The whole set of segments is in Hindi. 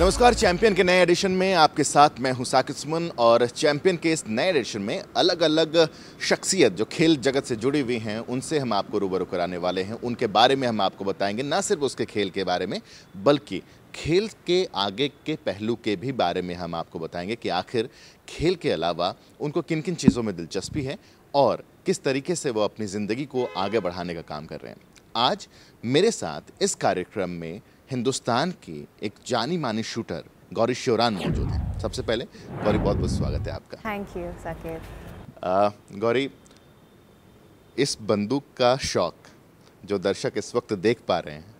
नमस्कार चैंपियन के नए एडिशन में आपके साथ मैं हूं सुमन और चैंपियन के इस नए एडिशन में अलग अलग शख्सियत जो खेल जगत से जुड़ी हुई हैं उनसे हम आपको रूबरू कराने वाले हैं उनके बारे में हम आपको बताएंगे ना सिर्फ उसके खेल के बारे में बल्कि खेल के आगे के पहलू के भी बारे में हम आपको बताएंगे कि आखिर खेल के अलावा उनको किन किन चीज़ों में दिलचस्पी है और किस तरीके से वो अपनी ज़िंदगी को आगे बढ़ाने का काम कर रहे हैं आज मेरे साथ इस कार्यक्रम में हिंदुस्तान के एक जानी मानी शूटर गौरी श्योरान मौजूद हैं सबसे पहले गौरी बहुत बहुत स्वागत है आपका थैंक यू साकेत गौरी इस बंदूक का शौक जो दर्शक इस वक्त देख पा रहे हैं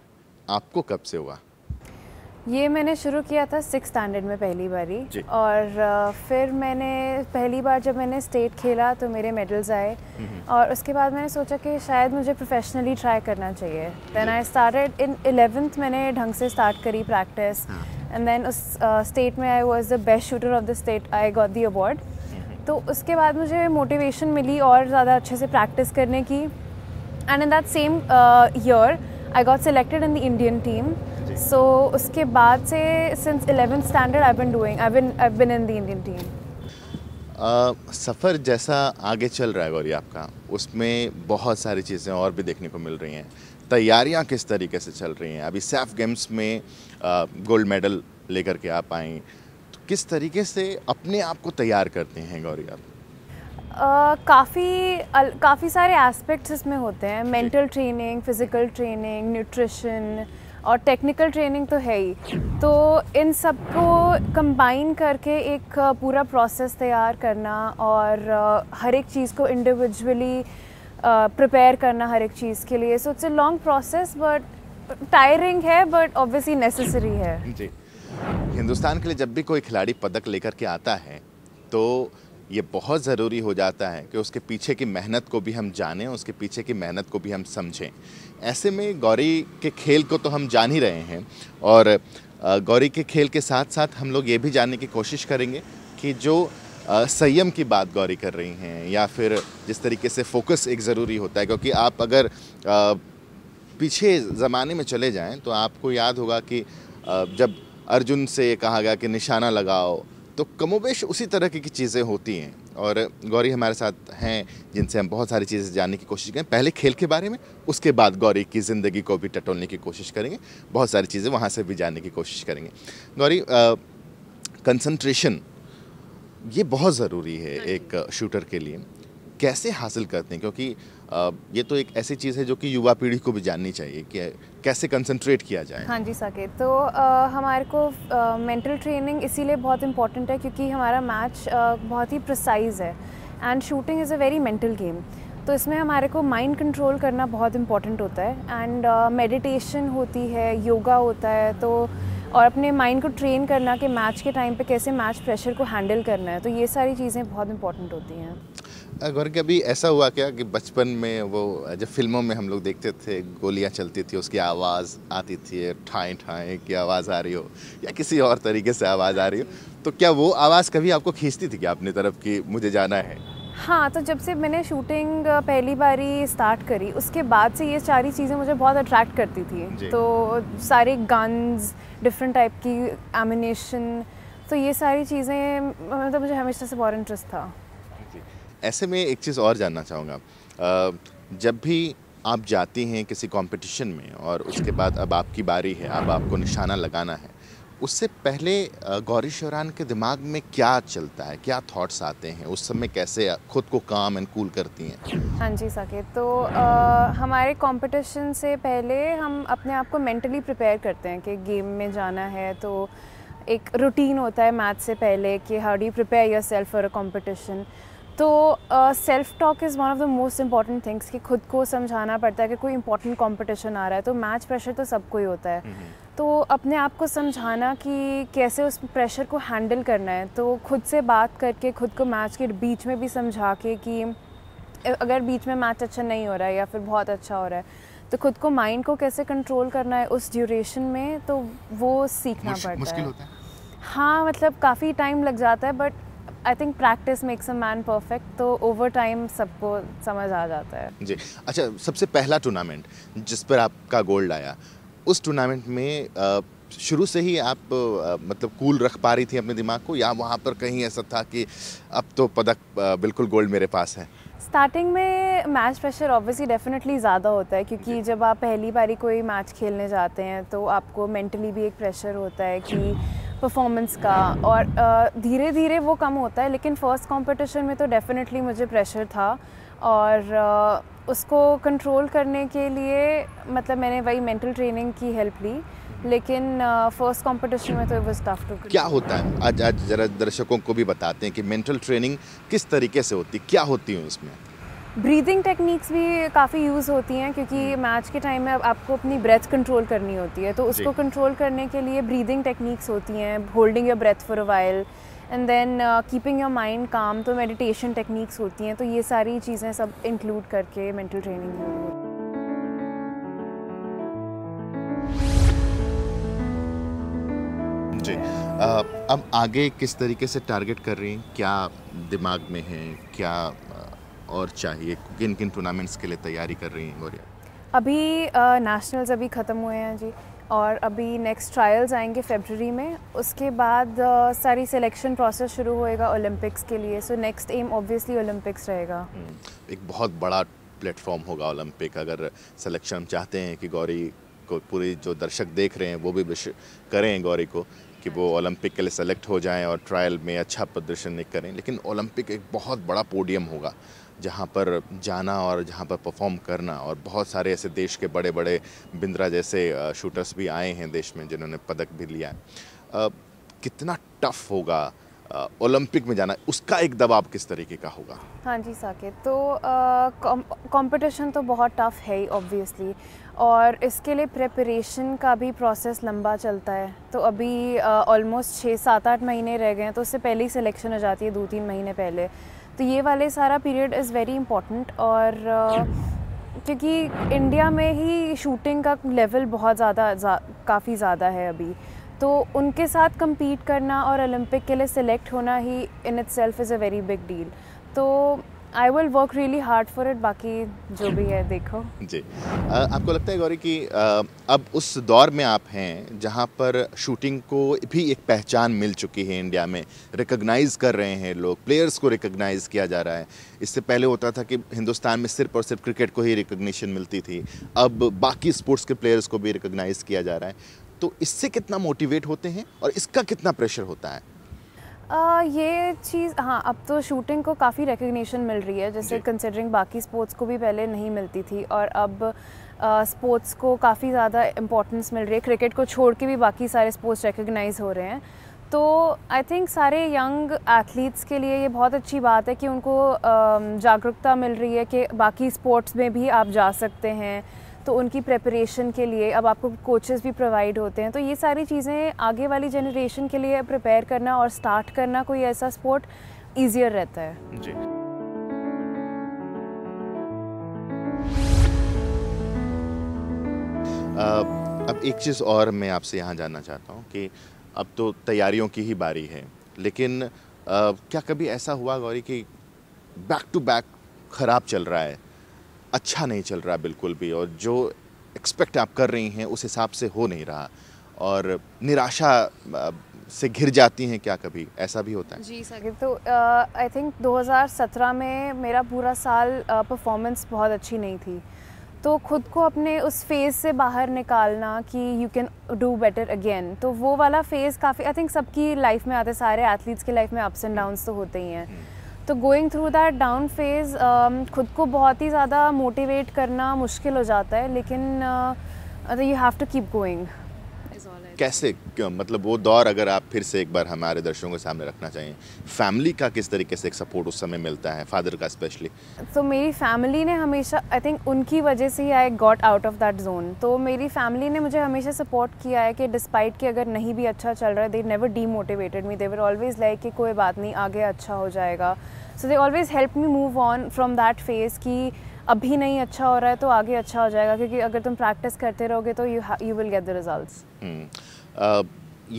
आपको कब से हुआ ये मैंने शुरू किया था सिक्स स्टैंडर्ड में पहली बारी और फिर मैंने पहली बार जब मैंने स्टेट खेला तो मेरे मेडल्स आए और उसके बाद मैंने सोचा कि शायद मुझे प्रोफेशनली ट्राई करना चाहिए then I started in eleventh मैंने ढंग से स्टार्ट करी प्रैक्टिस एंड देन उस स्टेट में I was the best shooter of the state I got the award तो उसके बाद मुझे मोटिवेशन मिली और ज़्यादा अच्छे से प्रैक्टिस करने की and in that same year I got selected in the Indian team so so, उसके बाद से since eleven standard I been doing I been I been in the Indian team सफ़र जैसा आगे चल रहा है गौरी आपका उसमें बहुत सारी चीज़ें और भी देखने को मिल रही हैं तैयारियां किस तरीके से चल रही हैं अभी सैफ गेम्स में गोल्ड मेडल लेकर के आप आई तो किस तरीके से अपने आप को तैयार करते हैं गौरी आप काफ़ी काफ़ी सारे एस्पेक्ट्स इसमें होते हैं mental training physical training nutrition और टेक्निकल ट्रेनिंग तो है ही तो इन सब को कंबाइन करके एक पूरा प्रोसेस तैयार करना और हर एक चीज़ को इंडिविजुअली प्रिपेयर करना हर एक चीज़ के लिए so it's a long process but tiring है बट ऑब्वियसली नेसेसरी है जी हिंदुस्तान के लिए जब भी कोई खिलाड़ी पदक लेकर के आता है तो ये बहुत ज़रूरी हो जाता है कि उसके पीछे की मेहनत को भी हम जानें उसके पीछे की मेहनत को भी हम समझें ऐसे में गौरी के खेल को तो हम जान ही रहे हैं और गौरी के खेल के साथ साथ हम लोग ये भी जानने की कोशिश करेंगे कि जो संयम की बात गौरी कर रही हैं या फिर जिस तरीके से फोकस एक ज़रूरी होता है क्योंकि आप अगर पीछे ज़माने में चले जाएं तो आपको याद होगा कि जब अर्जुन से कहा गया कि निशाना लगाओ तो कमोबेश उसी तरह की चीज़ें होती हैं और गौरी हमारे साथ हैं जिनसे हम बहुत सारी चीज़ें जानने की कोशिश करें पहले खेल के बारे में उसके बाद गौरी की ज़िंदगी को भी टटोलने की कोशिश करेंगे बहुत सारी चीज़ें वहाँ से भी जानने की कोशिश करेंगे गौरी कंसंट्रेशन ये बहुत ज़रूरी है हाँ एक शूटर के लिए कैसे हासिल करते हैं क्योंकि ये तो एक ऐसी चीज़ है जो कि युवा पीढ़ी को भी जाननी चाहिए कि कैसे कंसंट्रेट किया जाए हाँ जी साकेत तो आ, हमारे को मेंटल ट्रेनिंग इसीलिए बहुत इंपॉर्टेंट है क्योंकि हमारा मैच आ, बहुत ही प्रिसाइज है and shooting is a very mental game तो इसमें हमारे को माइंड कंट्रोल करना बहुत इम्पॉर्टेंट होता है एंड मेडिटेशन uh, होती है योगा होता है तो और अपने माइंड को ट्रेन करना कि मैच के टाइम पे कैसे मैच प्रेशर को हैंडल करना है तो ये सारी चीज़ें बहुत इंपॉर्टेंट होती हैं अगर कभी ऐसा हुआ क्या कि बचपन में वो जब फिल्मों में हम लोग देखते थे गोलियां चलती थी उसकी आवाज़ आती थी ठाएँ ठाएँ की आवाज़ आ रही हो या किसी और तरीके से आवाज़ आ रही हो तो क्या वो आवाज़ कभी आपको खींचती थी क्या अपनी तरफ कि मुझे जाना है हाँ तो जब से मैंने शूटिंग पहली बारी स्टार्ट करी उसके बाद से ये सारी चीज़ें मुझे बहुत अट्रैक्ट करती थी तो सारे गन्स डिफरेंट टाइप की एमिनेशन तो ये सारी चीज़ें मतलब तो मुझे हमेशा से बहुत इंटरेस्ट था ऐसे में एक चीज़ और जानना चाहूँगा जब भी आप जाती हैं किसी कंपटीशन में और उसके बाद अब आपकी बारी है अब आपको निशाना लगाना है उससे पहले गौरी शौरान के दिमाग में क्या चलता है क्या थॉट्स आते हैं उस समय कैसे खुद को काम एंड कूल करती हैं हाँ जी साकेत तो आ, हमारे कंपटीशन से पहले हम अपने आप को मेंटली प्रिपेयर करते हैं कि गेम में जाना है तो एक रूटीन होता है मैथ से पहले कि how do prepare yourself for a competition तो self talk is one of the most important things कि खुद को समझाना पड़ता है कि कोई इंपॉर्टेंट कॉम्पिटिशन आ रहा है तो मैच प्रेशर तो सबको ही होता है हम्म। तो अपने आप को समझाना कि कैसे उस प्रेशर को हैंडल करना है तो खुद से बात करके खुद को मैच के बीच में भी समझा के कि अगर बीच में मैच अच्छा नहीं हो रहा है या फिर बहुत अच्छा हो रहा है तो खुद को माइंड को कैसे कंट्रोल करना है उस ड्यूरेशन में तो वो सीखना पड़ता है।, है हाँ मतलब काफ़ी टाइम लग जाता है but I think practice makes a man perfect तो ओवर टाइम सबको समझ आ जाता है जी अच्छा सबसे पहला टूर्नामेंट जिस पर आपका गोल्ड आया उस टूर्नामेंट में शुरू से ही आप मतलब कूल रख पा रही थी अपने दिमाग को या वहाँ पर कहीं ऐसा था कि अब तो पदक बिल्कुल गोल्ड मेरे पास है स्टार्टिंग में मैच प्रेशर ऑब्वियसली डेफिनेटली ज़्यादा होता है क्योंकि जब आप पहली बारी कोई मैच खेलने जाते हैं तो आपको मेंटली भी एक प्रेशर होता है कि परफॉर्मेंस का और धीरे धीरे वो कम होता है लेकिन फ़र्स्ट कंपटीशन में तो डेफिनेटली मुझे प्रेशर था और उसको कंट्रोल करने के लिए मतलब मैंने वही मेंटल ट्रेनिंग की हेल्प ली लेकिन फर्स्ट कंपटीशन में तो वो स्टाफ टफ टू क्या होता है आज आज जरा दर्शकों को भी बताते हैं कि मेंटल ट्रेनिंग किस तरीके से होती क्या होती है उसमें ब्रीदिंग टेक्निक्स भी काफ़ी यूज़ होती हैं क्योंकि हम्म। मैच के टाइम में आपको अपनी ब्रेथ कंट्रोल करनी होती है तो उसको कंट्रोल करने के लिए ब्रीदिंग टेक्निक्स होती हैं holding your breath for a while and then keeping your mind calm तो मेडिटेशन टेक्निक्स होती हैं तो ये सारी चीज़ें सब इंक्लूड करके मेंटल ट्रेनिंग है जी अब आगे किस तरीके से टारगेट कर रही हैं क्या दिमाग में है क्या और चाहिए किन किन टूर्नामेंट्स के लिए तैयारी कर रही हैं गौरिया अभी नेशनल्स अभी ख़त्म हुए हैं जी और अभी नेक्स्ट ट्रायल्स आएंगे फेबररी में उसके बाद सारी सिलेक्शन प्रोसेस शुरू होएगा ओलंपिक्स के लिए so next aim obviously Olympics रहेगा हम्म। एक बहुत बड़ा प्लेटफॉर्म होगा ओलंपिक अगर सिलेक्शन हम चाहते हैं कि गौरी को पूरी जो दर्शक देख रहे हैं वो भी विश करें गौरी को कि वो ओलंपिक हाँ के लिए सेलेक्ट हो जाएं और ट्रायल में अच्छा प्रदर्शन करें लेकिन ओलंपिक एक बहुत बड़ा पोडियम होगा जहाँ पर जाना और जहाँ पर परफॉर्म करना और बहुत सारे ऐसे देश के बड़े बड़े बिंद्रा जैसे शूटर्स भी आए हैं देश में जिन्होंने पदक भी लिया है कितना टफ होगा ओलंपिक में जाना उसका एक दबाव किस तरीके का होगा हाँ जी साकेत तो कंपटीशन तो बहुत टफ है ही ऑब्वियसली और इसके लिए प्रेपरेशन का भी प्रोसेस लंबा चलता है तो अभी ऑलमोस्ट छः सात आठ महीने रह गए हैं तो उससे पहले ही सिलेक्शन हो जाती है दो तीन महीने पहले तो ये वाले सारा पीरियड इज़ वेरी इंपॉर्टेंट और uh, क्योंकि इंडिया में ही शूटिंग का लेवल बहुत ज़्यादा जा, काफ़ी ज़्यादा है अभी तो उनके साथ कम्पीट करना और ओलंपिक के लिए सिलेक्ट होना ही in itself is a very big deal तो I will work really hard for it बाकी जो भी है देखो जी आ, आपको लगता है गौरी कि आ, अब उस दौर में आप हैं जहाँ पर शूटिंग को भी एक पहचान मिल चुकी है इंडिया में रिकोगनाइज कर रहे हैं लोग प्लेयर्स को रिकोगनाइज किया जा रहा है इससे पहले होता था कि हिंदुस्तान में सिर्फ और सिर्फ क्रिकेट को ही रिकोगशन मिलती थी अब बाकी स्पोर्ट्स के प्लेयर्स को भी रिकोगनाइज किया जा रहा है तो इससे कितना मोटिवेट होते हैं और इसका कितना प्रेशर होता है आ, ये चीज़ हाँ अब तो शूटिंग को काफ़ी रिकग्निशन मिल रही है जैसे कंसिडरिंग बाकी स्पोर्ट्स को भी पहले नहीं मिलती थी और अब स्पोर्ट्स को काफ़ी ज़्यादा इम्पोर्टेंस मिल रही है क्रिकेट को छोड़ के भी बाकी सारे स्पोर्ट्स रिकग्नाइज हो रहे हैं तो आई थिंक सारे यंग एथलीट्स के लिए ये बहुत अच्छी बात है कि उनको जागरूकता मिल रही है कि बाकी स्पोर्ट्स में भी आप जा सकते हैं तो उनकी प्रेपरेशन के लिए अब आपको कोचेस भी प्रोवाइड होते हैं तो ये सारी चीज़ें आगे वाली जनरेशन के लिए प्रिपेयर करना और स्टार्ट करना कोई ऐसा स्पोर्ट ईजियर रहता है जी अब एक चीज़ और मैं आपसे यहाँ जानना चाहता हूँ कि अब तो तैयारियों की ही बारी है लेकिन आ, क्या कभी ऐसा हुआ गौरी कि बैक टू बैक ख़राब चल रहा है अच्छा नहीं चल रहा बिल्कुल भी और जो एक्सपेक्ट आप कर रही हैं उस हिसाब से हो नहीं रहा और निराशा से घिर जाती हैं क्या कभी ऐसा भी होता है जी सर तो आई थिंक 2017 में मेरा पूरा साल परफॉर्मेंस uh, बहुत अच्छी नहीं थी तो खुद को अपने उस फेज़ से बाहर निकालना कि you can do better again तो वो वाला फेज़ काफ़ी आई थिंक सबकी लाइफ में आते सारे एथलीट्स की लाइफ में अप्स एंड डाउन्स तो होते ही हैं हम्म। तो going through that down phase खुद को बहुत ही ज़्यादा मोटिवेट करना मुश्किल हो जाता है लेकिन you have to keep going कैसे मतलब वो दौर अगर आप फिर से एक बार हमारे दर्शकों के सामने रखना चाहिए फैमिली का किस तरीके से एक सपोर्ट उस समय मिलता है फादर का स्पेशली तो मेरी फैमिली ने हमेशा आई थिंक उनकी वजह से ही I got out of that zone तो मेरी फैमिली ने मुझे हमेशा सपोर्ट किया है कि डिस्पाइट कि अगर नहीं भी अच्छा चल रहा है they never demotivated me they were always like कि कोई बात नहीं आगे अच्छा हो जाएगा so they always help me move on from that phase की अभी नहीं अच्छा हो रहा है तो आगे अच्छा हो जाएगा क्योंकि अगर तुम प्रैक्टिस करते रहोगे तो you you will get the result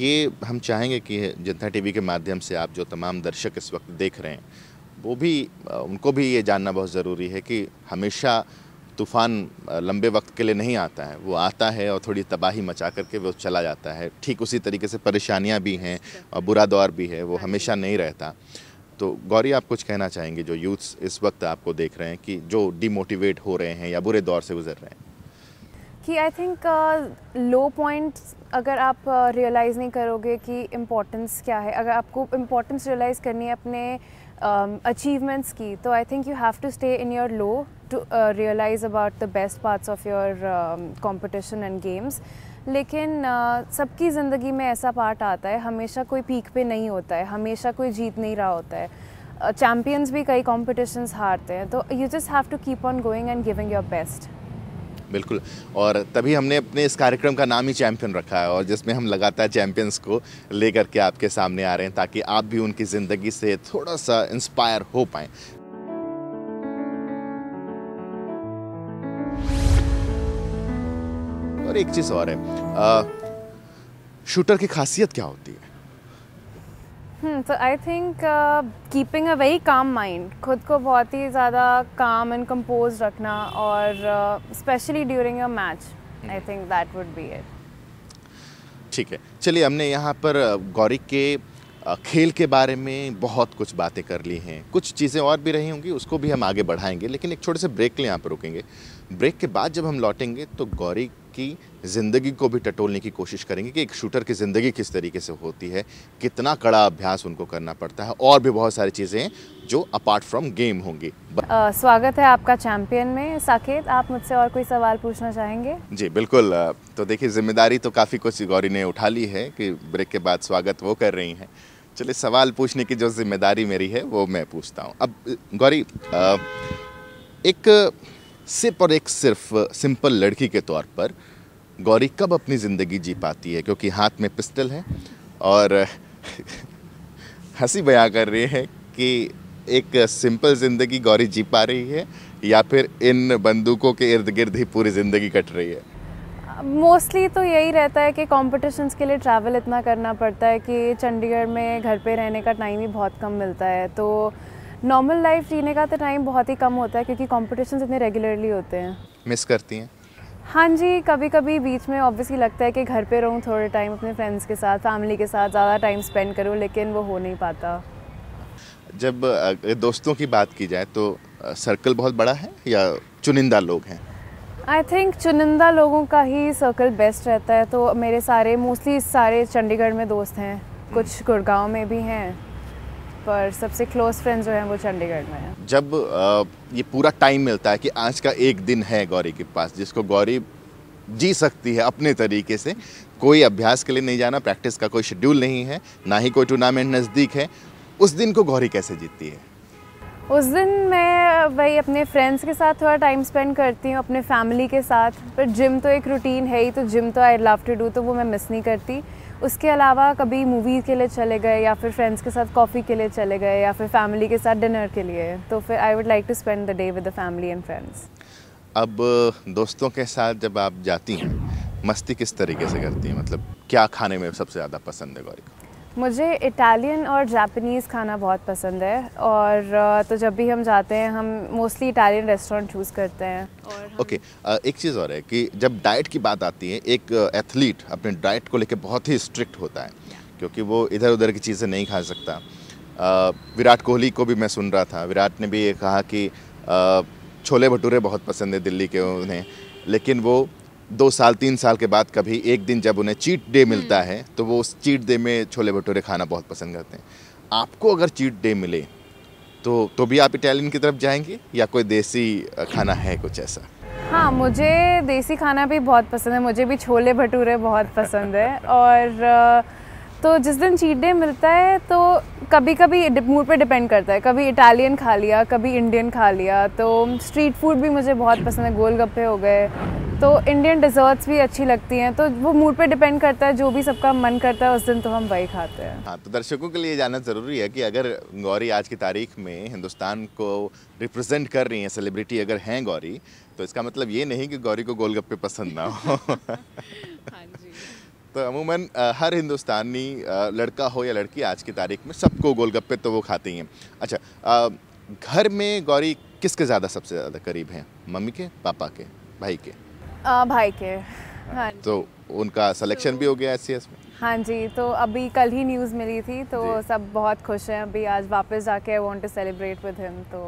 ये हम चाहेंगे कि जनता टीवी के माध्यम से आप जो तमाम दर्शक इस वक्त देख रहे हैं वो भी उनको भी ये जानना बहुत ज़रूरी है कि हमेशा तूफ़ान लंबे वक्त के लिए नहीं आता है वो आता है और थोड़ी तबाही मचा करके वो चला जाता है ठीक उसी तरीके से परेशानियाँ भी हैं और बुरा दौर भी है वो हाँ हमेशा नहीं रहता तो गौरी आप कुछ कहना चाहेंगे जो यूथ्स इस वक्त आपको देख रहे हैं कि जो डिमोटिवेट हो रहे हैं या बुरे दौर से गुजर रहे हैं कि आई थिंक लो पॉइंट अगर आप रियलाइज़ uh, नहीं करोगे कि इम्पोर्टेंस क्या है अगर आपको इम्पोर्टेंस रियलाइज़ करनी है अपने अचीवमेंट्स um, uh, की तो I think you have to stay in your low to realise about the best parts of your competition and games लेकिन सबकी ज़िंदगी में ऐसा पार्ट आता है हमेशा कोई पीक पे नहीं होता है हमेशा कोई जीत नहीं रहा होता है चैम्पियंस भी कई कॉम्पिटिशन्स हारते हैं तो you just have to keep on going and giving your best बिल्कुल और तभी हमने अपने इस कार्यक्रम का नाम ही चैम्पियन रखा है और जिसमें हम लगातार चैम्पियंस को लेकर के आपके सामने आ रहे हैं ताकि आप भी उनकी ज़िंदगी से थोड़ा सा इंस्पायर हो पाएँ और एक चीज़ और है आ, शूटर की खासियत क्या होती है so I think keeping a very calm mind खुद को बहुत ही ज़्यादा काम एंड कंपोज रखना और specially during a match I think that would be it ठीक है चलिए हमने यहाँ पर गौरी के खेल के बारे में बहुत कुछ बातें कर ली हैं कुछ चीज़ें और भी रही होंगी उसको भी हम आगे बढ़ाएंगे लेकिन एक छोटे से ब्रेक के लिए यहाँ पर रुकेंगे ब्रेक के बाद जब हम लौटेंगे तो गौरी की ज़िंदगी को भी टटोलने की कोशिश करेंगे कि एक शूटर की ज़िंदगी किस तरीके से होती है कितना कड़ा अभ्यास उनको करना पड़ता है और भी बहुत सारी चीज़ें जो अपार्ट फ्रॉम गेम होंगी आ, स्वागत है आपका चैंपियन में साकेत आप मुझसे और कोई सवाल पूछना चाहेंगे जी बिल्कुल तो देखिए जिम्मेदारी तो काफ़ी कुछ गौरी ने उठा ली है कि ब्रेक के बाद स्वागत वो कर रही हैं चलिए सवाल पूछने की जो जिम्मेदारी मेरी है वो मैं पूछता हूँ अब गौरी एक सिर्फ और एक सिर्फ सिंपल लड़की के तौर पर गौरी कब अपनी ज़िंदगी जी पाती है क्योंकि हाथ में पिस्टल है और हंसी बयां कर रही है कि एक सिंपल ज़िंदगी गौरी जी पा रही है या फिर इन बंदूकों के इर्द गिर्द ही पूरी ज़िंदगी कट रही है मोस्टली तो यही रहता है कि कॉम्पिटिशन्स के लिए ट्रैवल इतना करना पड़ता है कि चंडीगढ़ में घर पे रहने का टाइम ही बहुत कम मिलता है तो नॉर्मल लाइफ जीने का तो टाइम बहुत ही कम होता है क्योंकि कॉम्पिटिशन इतने रेगुलरली होते हैं मिस करती हैं हाँ जी कभी कभी बीच में ऑब्वियसली लगता है कि घर पे रहूँ थोड़े टाइम अपने फ्रेंड्स के साथ फैमिली के साथ ज़्यादा टाइम स्पेंड करूँ लेकिन वो हो नहीं पाता जब दोस्तों की बात की जाए तो सर्कल बहुत बड़ा है या चुनिंदा लोग हैं आई थिंक चुनिंदा लोगों का ही सर्कल बेस्ट रहता है तो मेरे सारे मोस्टली सारे चंडीगढ़ में दोस्त हैं कुछ गुड़गांव में भी हैं पर सबसे क्लोज फ्रेंड जो हैं वो चंडीगढ़ में है जब ये पूरा टाइम मिलता है कि आज का एक दिन है गौरी के पास जिसको गौरी जी सकती है अपने तरीके से कोई अभ्यास के लिए नहीं जाना प्रैक्टिस का कोई शेड्यूल नहीं है ना ही कोई टूर्नामेंट नज़दीक है उस दिन को गौरी कैसे जीतती है उस दिन मैं भाई अपने फ्रेंड्स के साथ थोड़ा टाइम स्पेंड करती हूँ अपने फैमिली के साथ पर जिम तो एक रूटीन है ही तो जिम तो आई लव टू डू तो वो मैं मिस नहीं करती उसके अलावा कभी मूवी के लिए चले गए या फिर फ्रेंड्स के साथ कॉफ़ी के लिए चले गए या फिर फैमिली के साथ डिनर के लिए तो फिर I would like to spend the day with the family and friends अब दोस्तों के साथ जब आप जाती हैं मस्ती किस तरीके से करती हैं मतलब क्या खाने में सबसे ज़्यादा पसंद है गौरी को मुझे इटालियन और जापानीज़ खाना बहुत पसंद है और तो जब भी हम जाते हैं हम मोस्टली इटालियन रेस्टोरेंट चूज़ करते हैं ओके okay, एक चीज़ और है कि जब डाइट की बात आती है एक एथलीट अपने डाइट को लेकर बहुत ही स्ट्रिक्ट होता है क्योंकि वो इधर उधर की चीज़ें नहीं खा सकता विराट कोहली को भी मैं सुन रहा था विराट ने भी ये कहा कि छोले भटूरे बहुत पसंद है दिल्ली के उन्हें लेकिन वो दो साल तीन साल के बाद कभी एक दिन जब उन्हें चीट डे हम्म। मिलता है तो वो उस चीट डे में छोले भटूरे खाना बहुत पसंद करते हैं आपको अगर चीट डे मिले तो तो भी आप इटालियन की तरफ जाएंगे या कोई देसी खाना है कुछ ऐसा हाँ मुझे देसी खाना भी बहुत पसंद है मुझे भी छोले भटूरे बहुत पसंद है और तो जिस दिन चीट डे मिलता है तो कभी कभी मूड पे डिपेंड करता है कभी इटालियन खा लिया कभी इंडियन खा लिया तो स्ट्रीट फूड भी मुझे बहुत पसंद है गोलगप्पे हो गए तो इंडियन डिज़र्ट्स भी अच्छी लगती हैं तो वो मूड पे डिपेंड करता है जो भी सबका मन करता है उस दिन तो हम वही खाते हैं हाँ तो दर्शकों के लिए जानना ज़रूरी है कि अगर गौरी आज की तारीख में हिंदुस्तान को रिप्रेजेंट कर रही हैं सेलिब्रिटी अगर हैं गौरी तो इसका मतलब ये नहीं कि गौरी को गोलगप्पे पसंद ना हो हाँ तो अमूमन हर हिंदुस्तानी लड़का हो या लड़की आज की तारीख में सबको गोलगप्पे तो वो खाती हैं अच्छा घर में गौरी किसके ज़्यादा सबसे ज़्यादा करीब हैं मम्मी के पापा के भाई के आ, भाई के हाँ तो उनका सिलेक्शन भी हो गया एस में हाँ जी तो अभी कल ही न्यूज़ मिली थी तो सब बहुत खुश हैं अभी आज वापस जाके I want to celebrate with him तो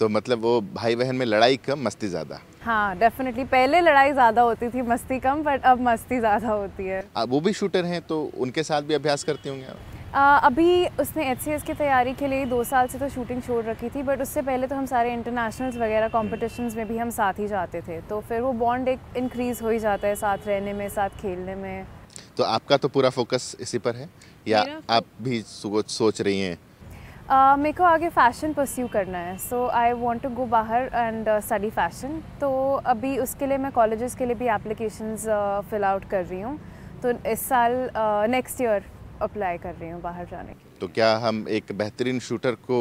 तो मतलब वो भाई बहन में लड़ाई कम मस्ती ज़्यादा हाँ डेफिनेटली पहले लड़ाई ज़्यादा होती थी मस्ती कम बट अब मस्ती ज़्यादा होती है आ, वो भी शूटर हैं तो उनके साथ भी अभ्यास करती होंगे आप अभी उसने एच की तैयारी के लिए दो साल से तो शूटिंग छोड़ रखी थी बट उससे पहले तो हम सारे इंटरनेशनल्स वगैरह कॉम्पिटिशन में भी हम साथ ही जाते थे तो फिर वो बॉन्ड एक इंक्रीज़ हो ही जाता है साथ रहने में साथ खेलने में तो आपका तो पूरा फोकस इसी पर है या आप भी सोच रही हैं Uh, मेरे को आगे फ़ैशन परस्यू करना है so I want to go बाहर एंड स्टडी फैशन तो अभी उसके लिए मैं कॉलेजेस के लिए भी एप्लीकेशन फिल आउट कर रही हूँ तो इस साल नेक्स्ट uh, ईयर अप्लाई कर रही हूँ बाहर जाने के तो क्या हम एक बेहतरीन शूटर को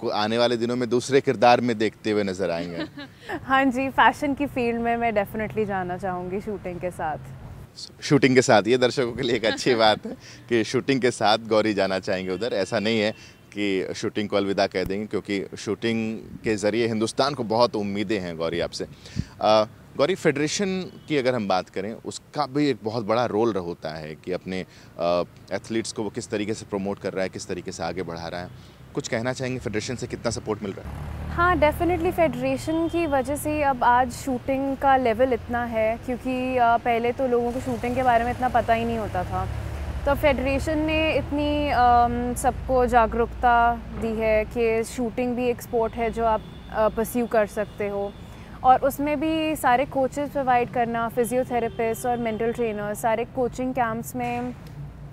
को आने वाले दिनों में दूसरे किरदार में देखते हुए नजर आएंगे हाँ जी फैशन की फील्ड में मैं डेफिनेटली जाना चाहूँगी शूटिंग के साथ शूटिंग के साथ ये दर्शकों के लिए एक अच्छी बात है कि शूटिंग के साथ गौरी जाना चाहेंगे उधर ऐसा नहीं है कि शूटिंग को अलविदा कह देंगे क्योंकि शूटिंग के ज़रिए हिंदुस्तान को बहुत उम्मीदें हैं गौरी आपसे गौरी फेडरेशन की अगर हम बात करें उसका भी एक बहुत बड़ा रोल होता है कि अपने एथलीट्स को वो किस तरीके से प्रमोट कर रहा है किस तरीके से आगे बढ़ा रहा है कुछ कहना चाहेंगे फेडरेशन से कितना सपोर्ट मिल रहा है हाँ डेफिनेटली फेडरेशन की वजह से अब आज शूटिंग का लेवल इतना है क्योंकि पहले तो लोगों को शूटिंग के बारे में इतना पता ही नहीं होता था तो फेडरेशन ने इतनी सबको जागरूकता दी है कि शूटिंग भी एक स्पोर्ट है जो आप परस्यू कर सकते हो और उसमें भी सारे कोचेज़ प्रोवाइड करना फिजियोथेरेपिस्ट और मेंटल ट्रेनर्स सारे कोचिंग कैंप्स में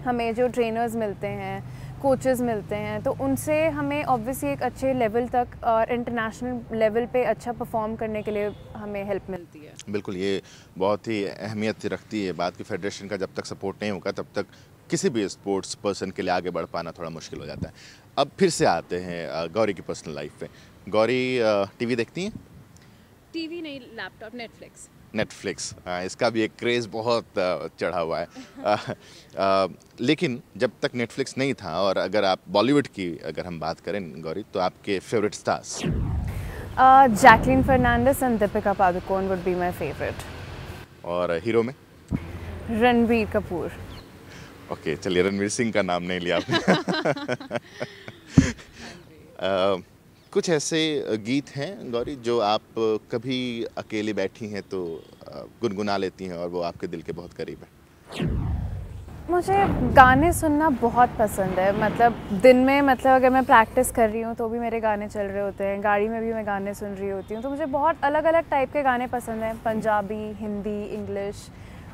हमें जो ट्रेनर्स मिलते हैं कोचेस मिलते हैं तो उनसे हमें ऑब्वियसली एक अच्छे लेवल तक और इंटरनेशनल लेवल पे अच्छा परफॉर्म करने के लिए हमें हेल्प मिलती है बिल्कुल ये बहुत ही अहमियत रखती है बात की फेडरेशन का जब तक सपोर्ट नहीं होगा तब तक किसी भी स्पोर्ट्स पर्सन के लिए आगे बढ़ पाना थोड़ा मुश्किल हो जाता है अब फिर से आते हैं गौरी की पर्सनल लाइफ पे गौरी टीवी देखती हैं टीवी नहीं लैपटॉप नेटफ्लिक्स नेटफ्लिक्स इसका भी एक क्रेज़ बहुत चढ़ा हुआ है आ, आ, लेकिन जब तक नेटफ्लिक्स नहीं था और अगर आप बॉलीवुड की अगर हम बात करें गौरी तो आपके favourite stars Jacqueline Fernandez and Deepika Padukone would be my favourite और हीरो में रणबीर कपूर ओके चलिए रणवीर सिंह का नाम नहीं लिया आपने कुछ ऐसे गीत हैं गौरी जो आप कभी अकेले बैठी हैं तो गुनगुना लेती हैं और वो आपके दिल के बहुत करीब है मुझे गाने सुनना बहुत पसंद है मतलब दिन में मतलब अगर मैं प्रैक्टिस कर रही हूँ तो भी मेरे गाने चल रहे होते हैं गाड़ी में भी मैं गाने सुन रही होती हूँ तो मुझे बहुत अलग अलग टाइप के गाने पसंद हैं पंजाबी हिंदी इंग्लिश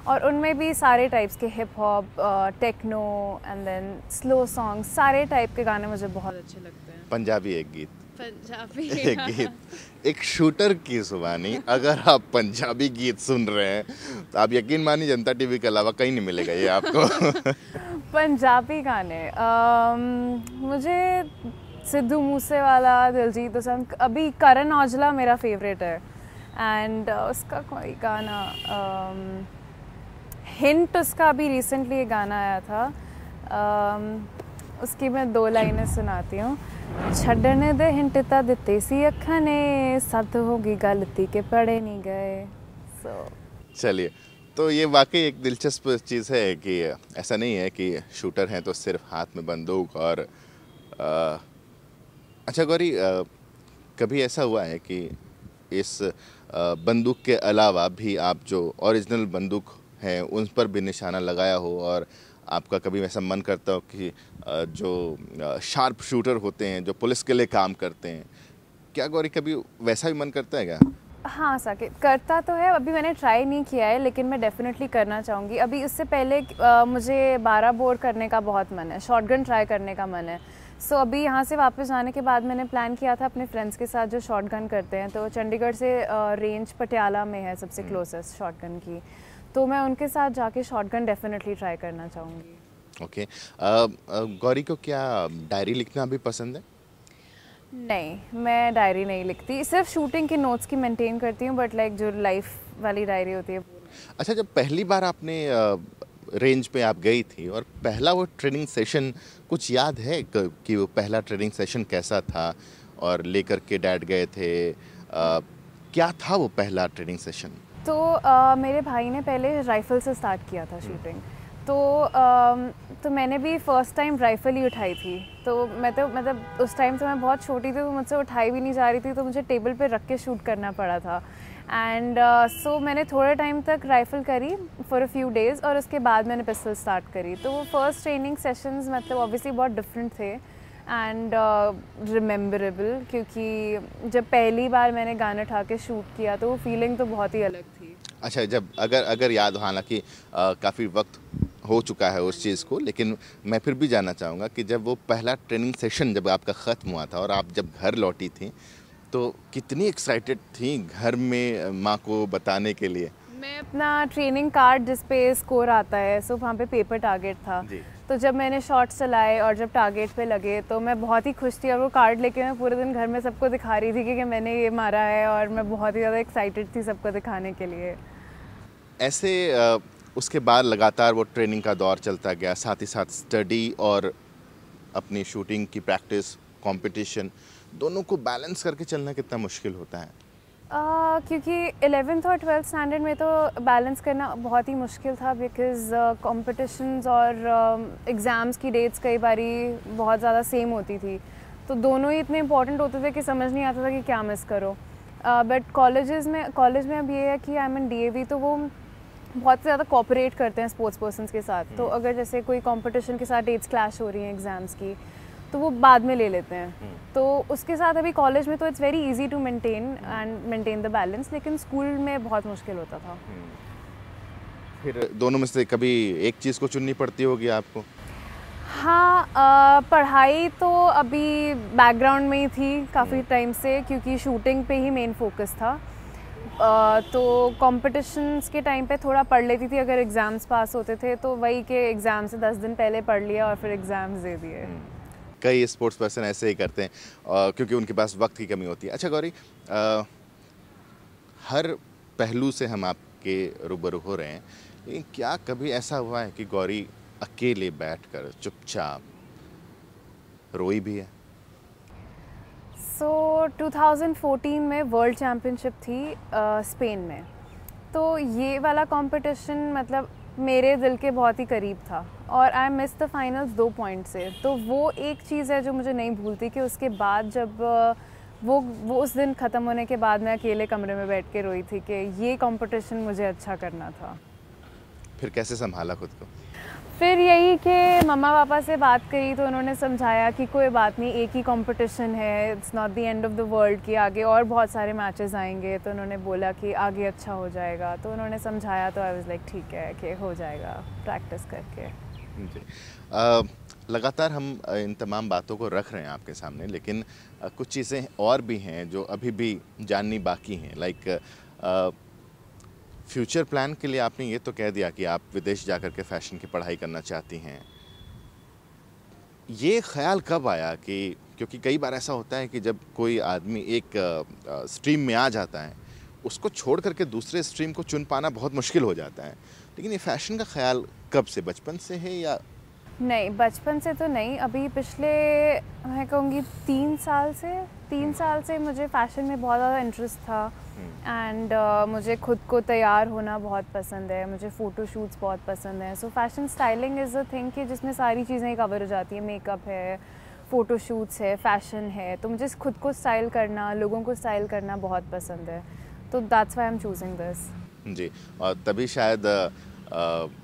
और उनमें भी सारे टाइप्स के hip hop techno and then slow song सारे टाइप के गाने मुझे बहुत अच्छे लगते हैं पंजाबी एक गीत पंजाबी गीत एक शूटर की सुबानी अगर आप पंजाबी गीत सुन रहे हैं तो आप यकीन मानिए जनता टीवी के अलावा कहीं नहीं मिलेगा ये आपको पंजाबी गाने आम, मुझे सिद्धू मूसे वाला दिलजीत दोसांझ अभी करण औजला मेरा फेवरेट है एंड uh, उसका कोई गाना um, हिंट उसका अभी रिसेंटली गाना आया था um, उसकी मैं दो लाइनें सुनाती हूँ ਛੱਡਣ ਦੇ ਹਿੰਟ ਤਾਂ ਦਿੱਤੇ ਸੀ ਅੱਖਾਂ ਨੇ ਸੱਤ ਹੋ ਗਈ ਗਲਤੀ ਕੇ ਪੜੇ ਨਹੀਂ ਗਏ ਸੋ चलिए तो ये वाकई एक दिलचस्प चीज़ है कि ऐसा नहीं है कि शूटर हैं तो सिर्फ हाथ में बंदूक और आ, अच्छा गौरी आ, कभी ऐसा हुआ है कि इस बंदूक के अलावा भी आप जो ओरिजिनल बंदूक हैं उन पर भी निशाना लगाया हो और आपका कभी ऐसा मन करता हो कि जो शार्प शूटर होते हैं जो पुलिस के लिए काम करते हैं क्या गौरी कभी वैसा भी मन करता है क्या हाँ साकेत करता तो है अभी मैंने ट्राई नहीं किया है लेकिन मैं डेफिनेटली करना चाहूँगी अभी इससे पहले आ, मुझे बारह बोर करने का बहुत मन है शॉटगन ट्राई करने का मन है सो so, अभी यहाँ से वापस जाने के बाद मैंने प्लान किया था अपने फ्रेंड्स के साथ जो शॉटगन करते हैं तो चंडीगढ़ से रेंज पटियाला में है सबसे क्लोजेस्ट हम्म। शॉटगन की तो मैं उनके साथ जाके शॉटगन डेफिनेटली ट्राई करना चाहूँगी ओके uh, uh, गौरी को क्या डायरी लिखना भी पसंद है नहीं मैं डायरी नहीं लिखती सिर्फ शूटिंग के नोट्स की मेंटेन करती हूँ बट लाइक जो लाइफ वाली डायरी होती है अच्छा जब पहली बार आपने रेंज uh, पे आप गई थी और पहला वो ट्रेनिंग सेशन कुछ याद है कि वो पहला ट्रेनिंग सेशन कैसा था और लेकर के डैड गए थे आ, क्या था वो पहला ट्रेनिंग सेशन तो आ, मेरे भाई ने पहले राइफ़ल से स्टार्ट किया था शूटिंग हम्म। तो आ, तो मैंने भी फ़र्स्ट टाइम राइफ़ल ही उठाई थी तो मैं तो मतलब उस टाइम तो मैं बहुत छोटी थी तो मुझसे उठाई भी नहीं जा रही थी तो मुझे टेबल पे रख के शूट करना पड़ा था एंड सो uh, so मैंने थोड़े टाइम तक राइफ़ल करी फॉर अ फ्यू डेज़ और उसके बाद मैंने पिस्टल स्टार्ट करी तो वो फर्स्ट ट्रेनिंग सेशंस मतलब ऑब्वियसली बहुत डिफरेंट थे एंड रिमेम्बरेबल uh, क्योंकि जब पहली बार मैंने गाना उठा के शूट किया तो वो फीलिंग तो बहुत ही अलग थी अच्छा जब अगर अगर याद हालांकि काफ़ी वक्त हो चुका है उस चीज़ को लेकिन मैं फिर भी जानना चाहूँगा कि जब वो पहला ट्रेनिंग सेशन जब आपका ख़त्म हुआ था और आप जब घर लौटी थी तो कितनी एक्साइटेड थी घर में माँ को बताने के लिए मैं अपना ट्रेनिंग कार्ड जिसपे स्कोर आता है सो वहाँ पे पेपर टारगेट था जी. तो जब मैंने शॉट्स चलाए और जब टारगेट पे लगे तो मैं बहुत ही खुश थी और वो कार्ड लेके मैं पूरे दिन घर में सबको दिखा रही थी कि, कि मैंने ये मारा है और मैं बहुत ही ज़्यादा एक्साइटेड थी सबको दिखाने के लिए ऐसे उसके बाद लगातार वो ट्रेनिंग का दौर चलता गया साथ ही साथ स्टडी और अपनी शूटिंग की प्रैक्टिस कॉम्पिटिशन दोनों को बैलेंस करके चलना कितना मुश्किल होता है Uh, क्योंकि एलेवेंथ और ट्वेल्थ स्टैंडर्ड में तो बैलेंस करना बहुत ही मुश्किल था बिकॉज कॉम्पिटिशन्स uh, और एग्ज़ाम्स uh, की डेट्स कई बारी बहुत ज़्यादा सेम होती थी तो दोनों ही इतने इंपॉर्टेंट होते थे कि समझ नहीं आता था कि क्या मिस करो बट कॉलेजेस में कॉलेज में अब ये है कि आई डी ए डी तो वो बहुत ज़्यादा कॉपरेट करते हैं स्पोर्ट्स पर्सन के साथ तो हम्म। अगर जैसे कोई कॉम्पिटिशन के साथ डेट्स क्लैश हो रही हैं एग्ज़ाम्स की तो वो बाद में ले लेते हैं हम्म। तो उसके साथ अभी कॉलेज में तो it's very easy to maintain and maintain the balance लेकिन स्कूल में बहुत मुश्किल होता था हम्म। फिर दोनों में से कभी एक चीज़ को चुननी पड़ती होगी आपको हाँ पढ़ाई तो अभी बैकग्राउंड में ही थी काफ़ी टाइम हम्म। से क्योंकि शूटिंग पे ही मेन फोकस था आ, तो कॉम्पिटिशन्स के टाइम पे थोड़ा पढ़ लेती थी अगर एग्ज़ाम्स पास होते थे तो वही के एग्ज़ाम से दस दिन पहले पढ़ लिया और फिर एग्ज़ाम्स दे दिए कई स्पोर्ट्स पर्सन ऐसे ही करते हैं क्योंकि उनके पास वक्त की कमी होती है अच्छा गौरी आ, हर पहलू से हम आपके रूबरू हो रहे हैं लेकिन क्या कभी ऐसा हुआ है कि गौरी अकेले बैठकर चुपचाप रोई भी है सो so, 2014 में वर्ल्ड चैम्पियनशिप थी स्पेन में तो ये वाला कंपटीशन मतलब मेरे दिल के बहुत ही करीब था और आई मिस द फाइनल्स दो पॉइंट से तो वो एक चीज़ है जो मुझे नहीं भूलती कि उसके बाद जब वो वो उस दिन ख़त्म होने के बाद मैं अकेले कमरे में बैठ के रोई थी कि ये कंपटीशन मुझे अच्छा करना था फिर कैसे संभाला खुद को फिर यही कि मम्मा पापा से बात करी तो उन्होंने समझाया कि कोई बात नहीं एक ही कंपटीशन है it's not the end of the world कि आगे और बहुत सारे मैचेस आएंगे तो उन्होंने बोला कि आगे अच्छा हो जाएगा तो उन्होंने समझाया तो आई वाज लाइक ठीक है कि हो जाएगा प्रैक्टिस करके जी लगातार हम इन तमाम बातों को रख रहे हैं आपके सामने लेकिन कुछ चीज़ें और भी हैं जो अभी भी जाननी बाकी हैं लाइक फ्यूचर प्लान के लिए आपने ये तो कह दिया कि आप विदेश जा कर के फ़ैशन की पढ़ाई करना चाहती हैं ये ख्याल कब आया कि क्योंकि कई बार ऐसा होता है कि जब कोई आदमी एक स्ट्रीम में आ जाता है उसको छोड़ करके दूसरे स्ट्रीम को चुन पाना बहुत मुश्किल हो जाता है लेकिन ये फैशन का ख्याल कब से बचपन से है या नहीं बचपन से तो नहीं अभी पिछले मैं कहूँगी तीन साल से तीन हम्म। साल से मुझे फैशन में बहुत ज़्यादा इंटरेस्ट था एंड हम्म। uh, मुझे खुद को तैयार होना बहुत पसंद है मुझे फ़ोटो शूट्स बहुत पसंद है so fashion styling is a thing कि जिसमें सारी चीज़ें कवर हो जाती है मेकअप है फ़ोटो शूट्स है फैशन है तो मुझे खुद को स्टाइल करना लोगों को स्टाइल करना बहुत पसंद है तो that's why am choosing this जी और तभी शायद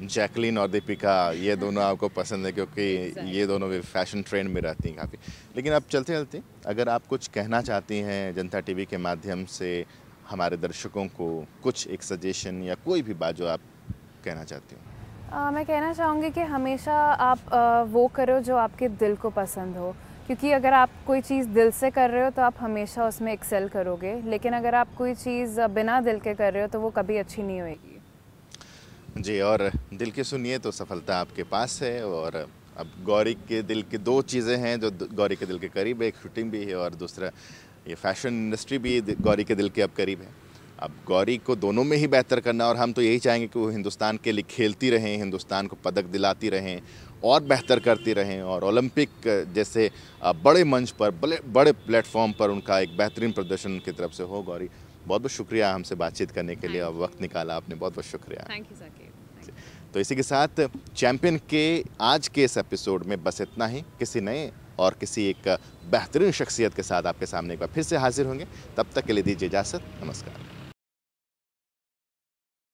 जैकलिन और दीपिका ये दोनों आपको पसंद है क्योंकि ये दोनों भी फैशन ट्रेंड में रहती हैं काफ़ी लेकिन अब चलते चलते अगर आप कुछ कहना चाहती हैं जनता टीवी के माध्यम से हमारे दर्शकों को कुछ एक सजेशन या कोई भी बात जो आप कहना चाहती हूँ मैं कहना चाहूँगी कि हमेशा आप आ, वो करो जो आपके दिल को पसंद हो क्योंकि अगर आप कोई चीज़ दिल से कर रहे हो तो आप हमेशा उसमें एक्सेल करोगे लेकिन अगर आप कोई चीज़ बिना दिल के कर रहे हो तो वो कभी अच्छी नहीं होएगी जी और दिल की सुनिए तो सफलता आपके पास है और अब गौरी के दिल के दो चीज़ें हैं जो गौरी के दिल के करीब है एक शूटिंग भी है और दूसरा ये फैशन इंडस्ट्री भी गौरी के दिल के अब करीब है अब गौरी को दोनों में ही बेहतर करना और हम तो यही चाहेंगे कि वो हिंदुस्तान के लिए खेलती रहें हिंदुस्तान को पदक दिलाती रहें और बेहतर करती रहें और ओलंपिक जैसे बड़े मंच पर बड़े बड़े प्लेटफॉर्म पर उनका एक बेहतरीन प्रदर्शन उनकी तरफ से हो गौरी बहुत बहुत शुक्रिया हमसे बातचीत करने के लिए और वक्त निकाला आपने बहुत बहुत शुक्रिया थैंक यू तो इसी के साथ चैंपियन के आज के इस एपिसोड में बस इतना ही किसी नए और किसी एक बेहतरीन शख्सियत के साथ आपके सामने एक बार फिर से हाजिर होंगे तब तक के लिए दीजिए इजाज़त नमस्कार